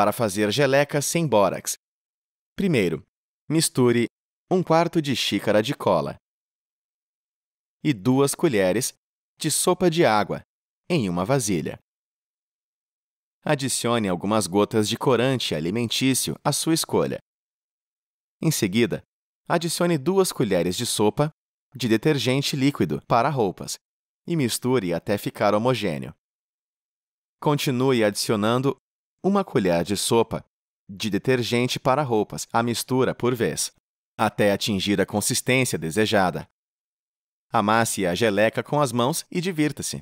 Para fazer geleca sem bórax. Primeiro, misture 1 quarto de xícara de cola e 2 colheres de sopa de água em uma vasilha. Adicione algumas gotas de corante alimentício à sua escolha. Em seguida, adicione 2 colheres de sopa de detergente líquido para roupas e misture até ficar homogêneo. Continue adicionando uma colher de sopa de detergente para roupas, a mistura por vez, até atingir a consistência desejada. Amasse a geleca com as mãos e divirta-se.